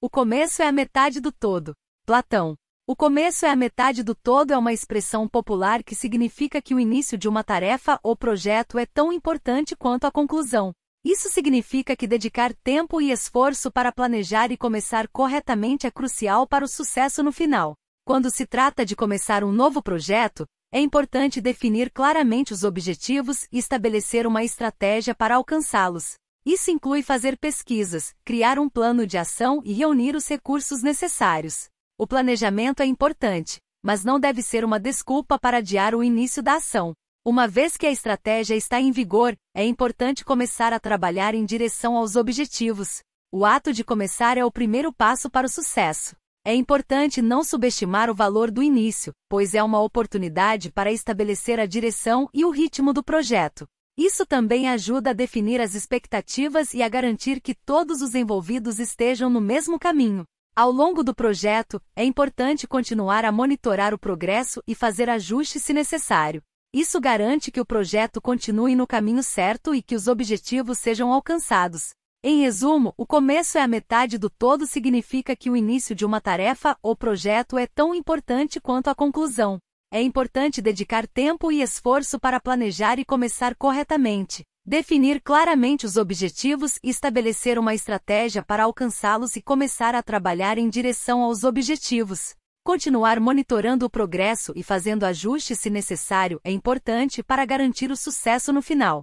O começo é a metade do todo. Platão. O começo é a metade do todo é uma expressão popular que significa que o início de uma tarefa ou projeto é tão importante quanto a conclusão. Isso significa que dedicar tempo e esforço para planejar e começar corretamente é crucial para o sucesso no final. Quando se trata de começar um novo projeto, é importante definir claramente os objetivos e estabelecer uma estratégia para alcançá-los. Isso inclui fazer pesquisas, criar um plano de ação e reunir os recursos necessários. O planejamento é importante, mas não deve ser uma desculpa para adiar o início da ação. Uma vez que a estratégia está em vigor, é importante começar a trabalhar em direção aos objetivos. O ato de começar é o primeiro passo para o sucesso. É importante não subestimar o valor do início, pois é uma oportunidade para estabelecer a direção e o ritmo do projeto. Isso também ajuda a definir as expectativas e a garantir que todos os envolvidos estejam no mesmo caminho. Ao longo do projeto, é importante continuar a monitorar o progresso e fazer ajustes se necessário. Isso garante que o projeto continue no caminho certo e que os objetivos sejam alcançados. Em resumo, o começo é a metade do todo significa que o início de uma tarefa ou projeto é tão importante quanto a conclusão. É importante dedicar tempo e esforço para planejar e começar corretamente, definir claramente os objetivos e estabelecer uma estratégia para alcançá-los e começar a trabalhar em direção aos objetivos. Continuar monitorando o progresso e fazendo ajustes se necessário é importante para garantir o sucesso no final.